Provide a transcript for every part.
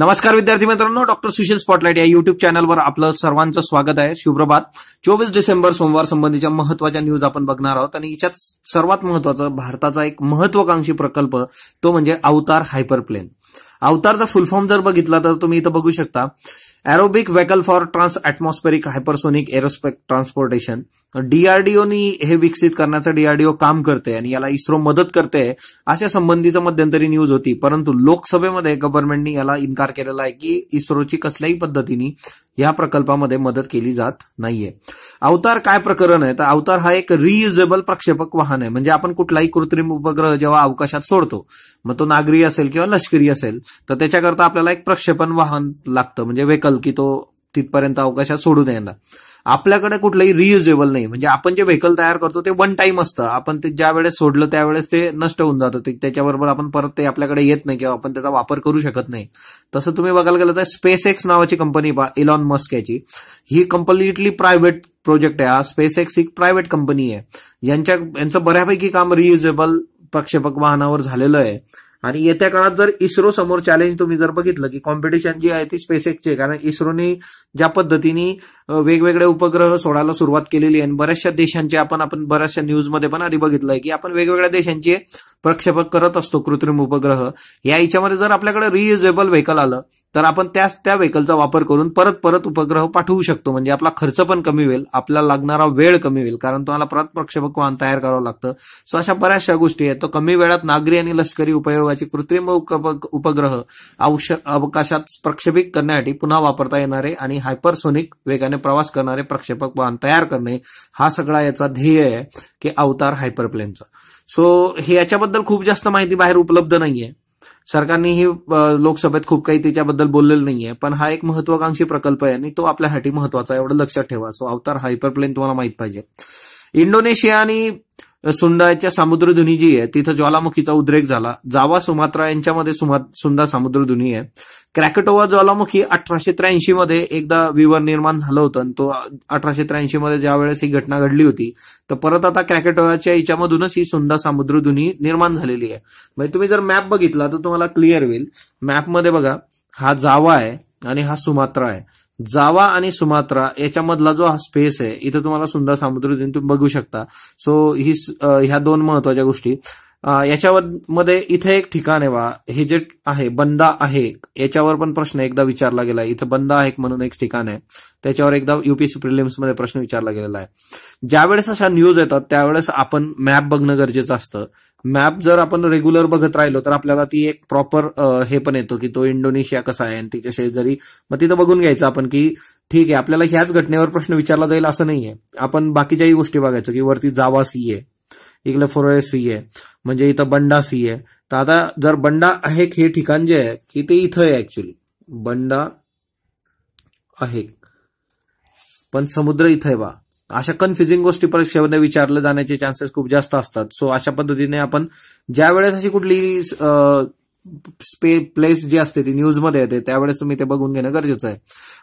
नमस्कार विद्यार्थी मित्रांनो डॉक्टर सुशील स्पॉटलाइट या युट्यूब चॅनलवर आपलं सर्वांचं स्वागत आहे शुभ्रभात चोवीस डिसेंबर सोमवार संबंधीच्या महत्वाच्या न्यूज आपण बघणार आहोत आणि याच्यात सर्वात महत्वाचा भारताचा एक महत्वाकांक्षी प्रकल्प तो म्हणजे अवतार हायपरप्लेन अवतारचा फुलफॉर्म जर बघितला तर तुम्ही इथं बघू शकता aerobic vehicle for trans atmospheric hypersonic aerospace transportation डीआरडीओनी हे विकसित करण्याचं डीआरडीओ काम करते आणि याला इस्रो मदत करते अशा संबंधीचं मध्यंतरी न्यूज होती परंतु लोकसभेमध्ये गव्हर्नमेंटनी याला इन्कार केलेला आहे की इस्रोची कसल्याही पद्धतीने या प्रकल्पामध्ये मदत केली जात नाहीये अवतार काय प्रकरण आहे तर अवतार हा एक रियुजेबल प्रक्षेपक वाहन आहे म्हणजे आपण कुठलाही कृत्रिम उपग्रह जेव्हा अवकाशात सोडतो मग तो नागरी असेल किंवा लष्करी असेल तर त्याच्याकरता आपल्याला एक प्रक्षेपण वाहन लागतं म्हणजे व्हेकल की तो तिथपर्यंत अवकाशात सोडू द्यायला आपल्याकडे कुठलंही रियुजेबल नाही म्हणजे आपण जे व्हेकल तयार करतो ते वन टाइम असतं आपण ते ज्या वेळेस सोडलं त्यावेळेस ते नष्ट होऊन जातं त्याच्याबरोबर आपण परत ते आपल्याकडे येत नाही किंवा आपण त्याचा वापर करू शकत नाही तसं तुम्ही बघायला गेलं तर स्पेस एक्स नावाची कंपनी इलॉन मस्क याची ही कंप्लिटली प्रायव्हेट प्रोजेक्ट आहे हा स्पेस एक्स ही प्रायव्हेट कंपनी आहे यांच्या यांचं बऱ्यापैकी काम रियुजेबल प्रक्षेपक वाहनावर झालेलं आहे आणि येत्या काळात जर इस्रो समोर चॅलेंज तुम्ही जर बघितलं की कॉम्पिटिशन जी आहे ती स्पेस आहे कारण इस्रोनी ज्या पद्धतीने वेगवेगळे उपग्रह सोडायला सुरुवात केलेली आहे बऱ्याचशा देशांचे आपण आपण बऱ्याचशा न्यूजमध्ये पण आधी बघितलंय की आपण वेगवेगळ्या देशांचे प्रक्षेपक करत असतो कृत्रिम उपग्रह या याच्यामध्ये जर आपल्याकडे रियुजेबल व्हेकल आलं तर आपण त्याच त्या व्हेकलचा वापर करून परत परत उपग्रह पाठवू शकतो म्हणजे आपला खर्च पण कमी होईल आपला लागणारा वेळ कमी होईल कारण तुम्हाला परत प्रक्षेपक वाहन तयार करावं लागतं सो अशा बऱ्याचशा गोष्टी आहेत तो कमी वेळात नागरी आणि लष्करी उपयोगाचे कृत्रिम उपग्रह अवकाशात प्रक्षेपित करण्यासाठी पुन्हा वापरता येणारे आणि हायपरसोनिक वेगाने प्रवास करणारे प्रक्षेपक वाहन तयार करणे हा सगळा याचा ध्येय आहे की अवतार हायपरप्लेनचा सो हे याच्याबद्दल खूप जास्त माहिती बाहेर उपलब्ध नाहीये ही लोकसभेत खूप काही त्याच्याबद्दल बोललेलं नाहीये पण हा एक महत्वाकांक्षी प्रकल्प आहे आणि तो आपल्यासाठी महत्वाचा एवढं लक्षात ठेवा सो अवतार हायपरप्लेन तुम्हाला माहित पाहिजे इंडोनेशिया आणि सुंडाच्या सामुद्रधुनी जी आहे तिथं ज्वालामुखीचा उद्रेक झाला जावा सुमात्रा यांच्यामध्ये सुंदा सामुद्रधुनी आहे क्रॅकेटोवा ज्वालामुखी अठराशे त्र्याऐंशी मध्ये एकदा विवर निर्माण झालं होतं आणि तो अठराशे त्र्याऐंशी मध्ये ज्या वेळेस ही घटना घडली होती तर परत आता क्रॅकेटोवाच्या याच्यामधूनच ही सुंदा सामुद्रधुनी निर्माण झालेली आहे म्हणजे तुम्ही जर मॅप बघितला तर तुम्हाला क्लिअर होईल मॅपमध्ये बघा हा जावा आहे आणि हा सुमात्रा आहे जावा आणि सुमात्रा याच्यामधला जो हा स्पेस आहे इथं तुम्हाला सुंदर सामुद्र तुम्ही बघू शकता सो ही ह्या दोन महत्वाच्या गोष्टी मध्ये इथे एक ठिकाण आहे वा हे जे आहे बंदा आहे याच्यावर पण प्रश्न एकदा विचारला गेला इथं बंदा आहे म्हणून एक ठिकाण आहे त्याच्यावर एकदा युपीएससी प्रिलिम्स मध्ये प्रश्न विचारला गेलेला आहे ज्यावेळेस अशा न्यूज येतात त्यावेळेस आपण मॅप बघणं गरजेचं असतं मॅप जर आपण रेग्युलर बघत राहिलो तर आपल्याला ती एक प्रॉपर हे पण येतो की तो इंडोनेशिया कसा आहे आणि तिच्या शेजारी मग तिथं बघून घ्यायचं आपण की ठीक आहे आपल्याला ह्याच घटनेवर प्रश्न विचारला जाईल असं नाहीये आपण बाकीच्याही गोष्टी बघायचं की वरती जावा सी आहे इकडे फोरळे सी आहे म्हणजे इथं बंडा सी आहे तर आता जर बंडा आहे हे ठिकाण जे आहे की ते इथं आहे ऍक्च्युली बंडा आहे पण समुद्र इथं आहे बा अशा कन्फ्युजिंग गोष्टी परीक्षेमध्ये विचारलं जाण्याचे चान्सेस खूप जास्त असतात सो अशा पद्धतीने आपण ज्या वेळेस अशी कुठली प्लेस जी असते ती न्यूजमध्ये येते त्यावेळेस तुम्ही ते बघून घेणं गरजेचं आहे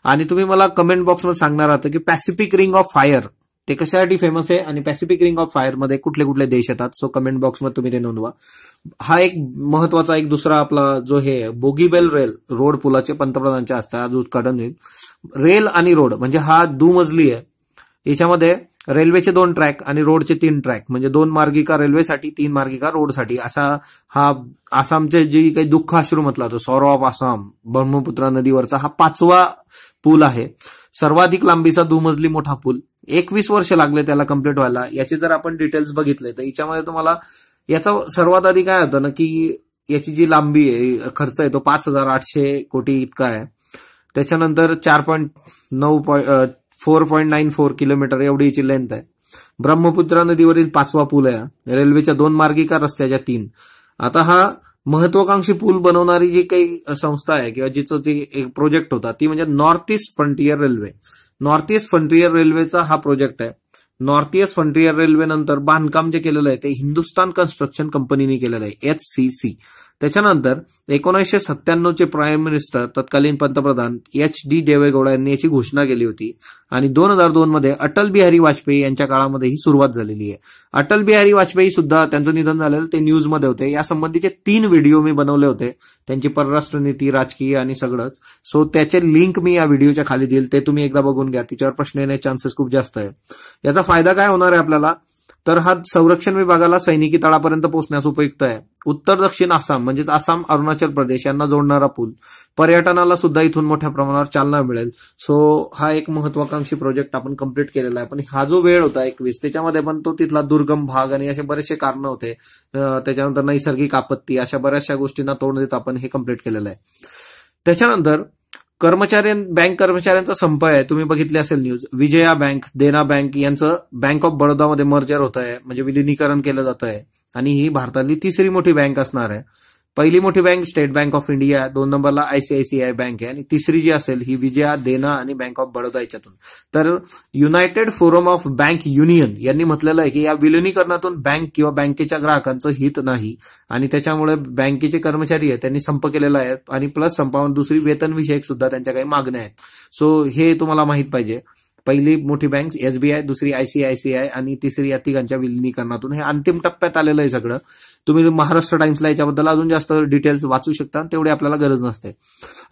आणि तुम्ही मला कमेंट बॉक्समध्ये सांगणार आहात की पॅसिफिक रिंग ऑफ फायर ते कशासाठी फेमस आहे आणि पॅसिफिक रिंग ऑफ फायर मध्ये कुठले कुठले देश येतात सो कमेंट बॉक्समध्ये तुम्ही ते नोंदवा हा एक महत्वाचा एक दुसरा आपला जो हे बोगीबेल रेल रोड पुलाचे पंतप्रधानांच्या हस्ते आज उद्घाटन होईल रेल आणि रोड म्हणजे हा दुमजली आहे याच्यामध्ये रेल्वेचे दोन ट्रॅक आणि रोडचे तीन ट्रॅक म्हणजे दोन मार्गिका रेल्वेसाठी तीन मार्गिका रोडसाठी असा हा आसामचे जे काही दुःख आश्रू म्हटला होता सौरव ऑफ आसाम ब्रह्मपुत्रा नदीवरचा हा पाचवा पूल आहे सर्वाधिक लांबीचा दुमजली मोठा पूल एकवीस वर्ष लागले त्याला कम्प्लीट व्हायला याचे जर आपण डिटेल्स बघितले तर याच्यामध्ये तुम्हाला याचा सर्वात आधी काय होतं ना की याची जी लांबी आहे खर्च आहे तो पाच हजार आठशे कोटी इतका आहे त्याच्यानंतर चार पॉईंट नऊ point four point nine four kilometre एवढी याची लेंथ आहे ब्रह्मपुत्रा नदीवरील पाचवा पूल आहे रेल्वेच्या दोन मार्गिका रस्त्याच्या तीन आता हा महत्वाकांक्षी पूल बनवणारी जी काही संस्था आहे किंवा जिचं जे एक प्रोजेक्ट होता ती म्हणजे north east frontier railway north east frontier रेल्वेचा हा प्रोजेक्ट आहे नॉर्थ ईस्ट फ्रंटियर रेल्वे नंतर बांधकाम जे केलेलं आहे ते हिंदुस्थान कन्स्ट्रक्शन कंपनीने केलेलं आहे एच सी सी त्याच्यानंतर एकोणीसशे सत्त्याण्णवचे प्राईम मिनिस्टर तत्कालीन पंतप्रधान एच डी देवेगौडा यांनी याची घोषणा केली होती आणि दोन हजार दोन मध्ये अटल बिहारी वाजपेयी यांच्या काळामध्ये ही सुरुवात झालेली आहे अटल बिहारी वाजपेयी सुद्धा त्यांचं निधन झालेलं ते न्यूजमध्ये होते या संबंधीचे तीन व्हिडिओ मी बनवले होते त्यांची परराष्ट्र नीती राजकीय आणि सगळंच सो त्याचे लिंक मी या व्हिडिओच्या खाली देईल ते तुम्ही एकदा बघून घ्या तिच्यावर प्रश्न येण्याचे चान्सेस खूप जास्त आहे याचा फायदा काय होणार आहे आपल्याला तर हा संरक्षण विभागाला सैनिकी तळापर्यंत पोहोचण्यास उपयुक्त आहे उत्तर दक्षिण आसाम म्हणजेच आसाम अरुणाचल प्रदेश यांना जोडणारा पूल पर्यटनाला सुद्धा इथून मोठ्या प्रमाणावर चालना मिळेल सो हा एक महत्वाकांक्षी प्रोजेक्ट आपण कंप्लीट केलेला आहे पण हा जो वेळ होता एकवीस त्याच्यामध्ये पण तो तिथला दुर्गम भाग आणि असे बरेचसे कारण होते त्याच्यानंतर नैसर्गिक आपत्ती अशा बऱ्याचशा गोष्टींना तोंड देत आपण हे कम्प्लीट केलेलं आहे त्याच्यानंतर कर्मचारी बँक कर्मचाऱ्यांचा संप आहे तुम्ही बघितले असेल news Vijaya bank Dena bank यांचं बँक ऑफ बडोदामध्ये मर्जर होत आहे म्हणजे विलिनीकरण केलं जात आहे आणि ही भारतातली तिसरी मोठी बँक असणार आहे पहिली मोठी bank state bank of India दोन नंबरला आयसीआयसीआय बँक आहे आणि तिसरी जी असेल ही विजया देना आणि बँक ऑफ बडोदा याच्यातून तर united forum of bank union यांनी म्हटलेलं आहे की या विलिनीकरणातून बँक किंवा बँकेच्या ग्राहकांचं हित नाही आणि त्याच्यामुळे बँकेचे कर्मचारी आहेत त्यांनी संप केलेला आहे आणि प्लस संपावर दुसरी वेतनविषयक सुद्धा त्यांच्या काही मागण्या आहेत सो हे तुम्हाला माहीत पाहिजे पहिली मोठी बँक एसबीआय दुसरी आयसीआयसीआय आणि तिसरी या तिघांच्या विलिनीकरणातून हे अंतिम टप्प्यात आलेलं आहे सगळं तुम्ही महाराष्ट्र टाइम्सला याच्याबद्दल अजून जास्त डिटेल्स वाचू शकता तेवढी आपल्याला गरज नसते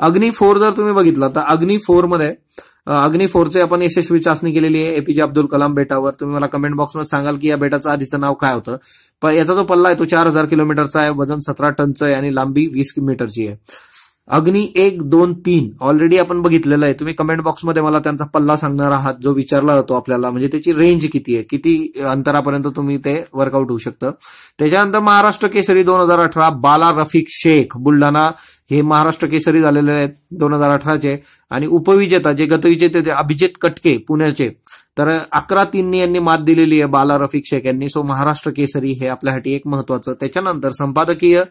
अग्नि फोर जर तुम्ही बघितलं तर अग्नि मध्ये अग्नि फोरचे आपण यशस्वी चाचणी केलेली आहे एपीजे अब्दुल कलाम बेटावर तुम्ही मला कमेंट बॉक्समध्ये सांगाल की या बेटाचं आधीचं नाव काय होतं पण याचा जो पल्ला आहे तो चार हजार किलोमीटरचा आहे वजन सतरा टनचं आहे आणि लांबी वीस मीटरची आहे अग्नी एक दोन तीन ऑलरेडी आपण बघितलेलं आहे तुम्ही कमेंट बॉक्समध्ये मला त्यांचा पल्ला सांगणार आहात जो विचारला जातो आपल्याला म्हणजे त्याची रेंज किती आहे किती अंतरापर्यंत तुम्ही ते वर्कआउट होऊ शकतं त्याच्यानंतर महाराष्ट्र केसरी दोन हजार अठरा बाला रफिक शेख बुलढाणा हे महाराष्ट्र केसरी झालेले आहेत दोन हजार अठराचे आणि उपविजेता जे गतविजेते अभिजित कटके पुण्याचे तर अकरा तीननी यांनी मात दिलेली आहे बाला रफिक शेख यांनी सो महाराष्ट्र केसरी हे आपल्यासाठी एक महत्वाचं त्याच्यानंतर संपादकीय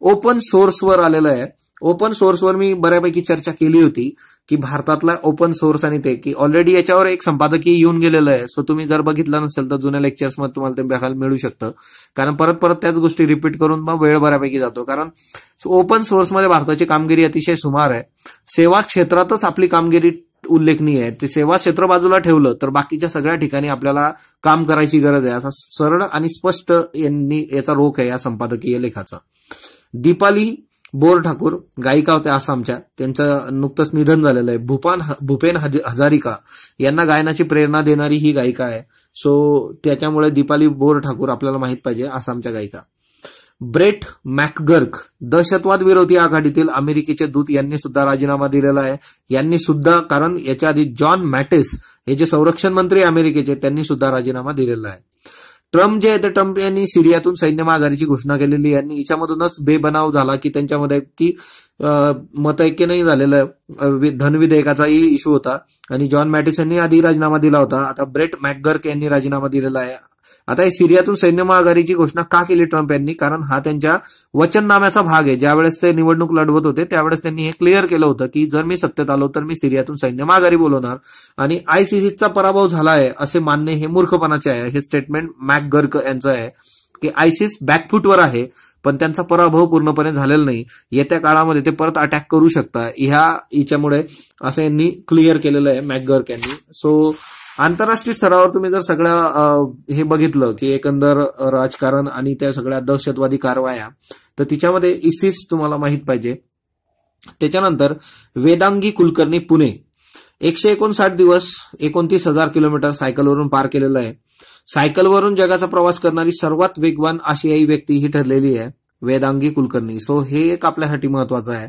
ओपन सोर्सवर आलेलं आहे ओपन सोर्सवर मी बऱ्यापैकी चर्चा केली होती की भारतातला ओपन सोर्स आणि ते की ऑलरेडी याच्यावर एक संपादकीय येऊन गेलेलं आहे सो तुम्ही जर बघितलं नसेल तर जुन्या लेक्चर्समध्ये तुम्हाला ते बघायला मिळू शकतं कारण परत परत त्याच गोष्टी रिपीट करून मग वेळ बऱ्यापैकी जातो कारण ओपन सोर्समध्ये भारताची कामगिरी अतिशय सुमार आहे सेवा क्षेत्रातच आपली कामगिरी उल्लेखनीय आहे ते सेवा क्षेत्र बाजूला ठेवलं तर बाकीच्या सगळ्या ठिकाणी आपल्याला काम करायची गरज आहे असा सरळ आणि स्पष्ट यांनी याचा रोख आहे या संपादकीय लेखाचा दीपाली बोर ठाकूर गायिका होत्या आसामच्या त्यांचं नुकतंच निधन झालेलं आहे भूपान भूपेन हजारिका यांना गायनाची प्रेरणा देणारी ही गायिका आहे सो त्याच्यामुळे दीपाली बोर ठाकूर आपल्याला माहित पाहिजे आसामच्या गायिका ब्रेट मॅकगर्क दहशतवाद विरोधी आघाडीतील अमेरिकेचे दूत यांनी सुद्धा राजीनामा दिलेला आहे यांनी सुद्धा कारण याच्या आधी जॉन मॅटिस हे जे संरक्षण मंत्री अमेरिकेचे त्यांनी सुद्धा राजीनामा दिलेला आहे ट्रम्प जे आहे तर ट्रम्प यांनी सिरियातून सैन्य माघारीची घोषणा केलेली आणि याच्यामधूनच बेबनाव झाला की त्यांच्यामध्ये की मतैक्य नाही झालेलं धन इश्यू होता आणि जॉन मॅटिस यांनी आधी राजीनामा दिला होता आता ब्रेट मॅकगर्क यांनी राजीनामा दिलेला आहे आता हे सिरियातून सैन्य माघारीची घोषणा का केली ट्रम्प यांनी कारण हा त्यांच्या वचननाम्याचा भाग आहे ज्यावेळेस ते निवडणूक लढवत होते त्यावेळेस त्यांनी हे क्लिअर केलं होतं की जर मी सत्तेत आलो तर मी सिरियातून सैन्य माघारी बोलवणार आणि आयसीसीचा पराभव झाला आहे असे मानणे हे मूर्खपणाचे आहे हे स्टेटमेंट मॅक गर्क यांचं आहे की आयसीस बॅकफूटवर आहे पण त्यांचा पराभव पूर्णपणे झालेला नाही येत्या काळामध्ये ते परत अटॅक करू शकता ह्या याच्यामुळे असं यांनी क्लिअर केलेलं आहे मॅक गर्क यांनी सो आंतरराष्ट्रीय स्तरावर तुम्ही जर सगळ्या हे बघितलं की एकंदर राजकारण आणि त्या सगळ्या दहशतवादी कारवाया तर तिच्यामध्ये इसिस तुम्हाला माहीत पाहिजे त्याच्यानंतर वेदांगी कुलकर्णी पुणे एकशे एकोणसाठ दिवस एकोणतीस हजार किलोमीटर सायकलवरून पार केलेलं आहे सायकलवरून जगाचा प्रवास करणारी सर्वात वेगवान आशियाई व्यक्ती ही ठरलेली आहे वेदांगी कुलकर्णी सो हे एक आपल्यासाठी महत्वाचं आहे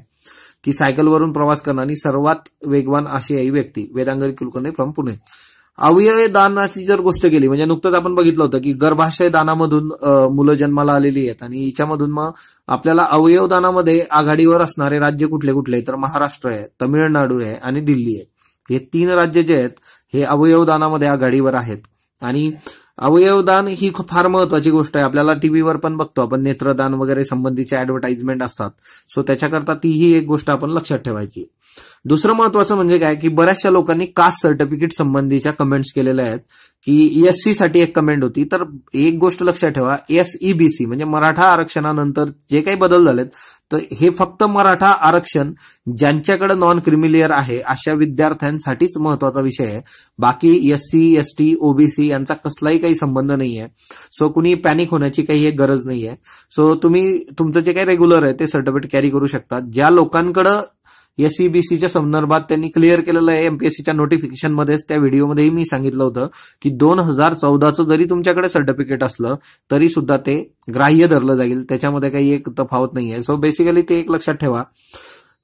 की सायकलवरून प्रवास करणारी सर्वात वेगवान आशियाई व्यक्ती वेदांगी कुलकर्णी फ्रॉम पुणे अवयव दानाची जर गोष्ट केली म्हणजे नुकतंच आपण बघितलं होतं की गर्भाशय दानामधून मुलं जन्माला आलेली आहेत आणि याच्यामधून मग आपल्याला अवयव दानामध्ये आघाडीवर असणारे राज्य कुठले कुठले तर महाराष्ट्र आहे तमिळनाडू आहे आणि दिल्ली आहे हे तीन राज्य जे आहेत हे अवयव दानामध्ये आघाडीवर आहेत आणि अवयवदान ही फार महत्वाची गोष्ट आहे आपल्याला टीव्हीवर पण बघतो आपण नेत्रदान वगैरे संबंधीचे ऍडव्हर्टाइजमेंट असतात सो त्याच्याकरता तीही एक गोष्ट आपण लक्षात ठेवायची दुसरं महत्वाचं म्हणजे काय की बऱ्याचशा लोकांनी कास्ट सर्टिफिकेट संबंधीच्या कमेंट्स केलेल्या आहेत की एससी e साठी एक कमेंट होती तर एक गोष्ट लक्षात ठेवा एसईबीसी e e म्हणजे मराठा आरक्षणानंतर जे काही बदल झालेत तर हे फक्त मराठा आरक्षण ज्यांच्याकडे नॉन क्रिमिलियर आहे अशा विद्यार्थ्यांसाठीच महत्वाचा विषय आहे बाकी एससी एसटी ओबीसी यांचा कसलाही काही संबंध नाहीये सो कुणी पॅनिक होण्याची काही गरज नाहीये सो तुम्ही तुमचं जे काही रेग्युलर आहे ते सर्टिफिकेट कॅरी करू शकता ज्या लोकांकडे एसईबीसीच्या संदर्भात त्यांनी क्लिअर केलेलं आहे एमपीएससीच्या नोटिफिकेशनमध्येच त्या व्हिडिओमध्येही मी सांगितलं होतं की दोन हजार चौदाचं जरी तुमच्याकडे सर्टिफिकेट असलं तरी सुद्धा ते ग्राह्य धरलं जाईल त्याच्यामध्ये काही एक तफावत नाही आहे सो बेसिकली ते एक लक्षात ठेवा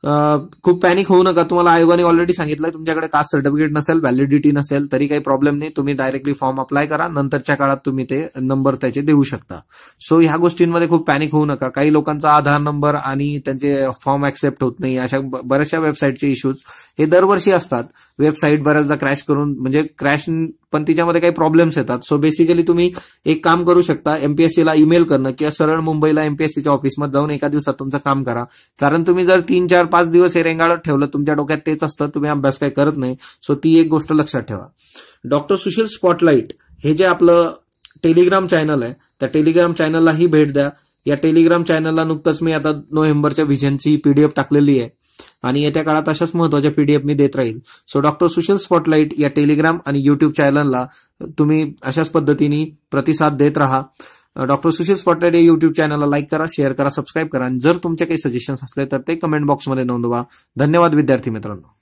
खूप पॅनिक होऊ नका तुम्हाला आयोगाने ऑलरेडी सांगितलं तुमच्याकडे कास्ट सर्टिफिकेट नसेल व्हॅलिडिटी नसेल तरी काही प्रॉब्लेम नाही तुम्ही डायरेक्टली फॉर्म अप्लाय करा नंतरच्या काळात तुम्ही ते नंबर त्याचे देऊ शकता सो ह्या गोष्टींमध्ये खूप पॅनिक होऊ नका काही लोकांचा आधार नंबर आणि त्यांचे फॉर्म ऍक्सेप्ट होत नाही अशा बऱ्याचशा वेबसाईटचे इश्यूज हे दरवर्षी असतात वेबसाईट बऱ्याचदा क्रॅश करून म्हणजे क्रॅश पण तिच्यामध्ये काही प्रॉब्लेम्स येतात सो बेसिकली तुम्ही एक काम करू शकता एमपीएससीला ईमेल करणं किंवा सरळ मुंबईला एमपीएससीच्या ऑफिसमध्ये जाऊन एका दिवसात तुमचं काम करा कारण तुम्ही जर तीन चार पाच दिवस हे रेंगाळत ठेवलं तुमच्या डोक्यात तेच असतं तुम्ही अभ्यास काही करत नाही सो ती एक गोष्ट लक्षात ठेवा डॉक्टर सुशील स्पॉटलाईट हे जे आपलं टेलिग्राम चॅनल आहे त्या टेलिग्राम चॅनललाही भेट द्या या टेलिग्राम चॅनलला नुकतंच मी आता नोव्हेंबरच्या व्हिजनची पीडीएफ टाकलेली आहे आणि येत्या काळात अशाच महत्वाच्या पीडीएफ मी देत राहील सो डॉक्टर सुशील स्पॉटलाईट या टेलिग्राम आणि युट्यूब चॅनलला तुम्ही अशाच पद्धतीने प्रतिसाद देत राहा डॉक्टर सुशील स्पॉटलाईट या युट्यूब चॅनलला लाईक करा शेअर करा सबस्क्राईब करा आणि जर तुमचे काही सजेशन्स असले तर ते कमेंट बॉक्समध्ये नोंदवा धन्यवाद विद्यार्थी मित्रांनो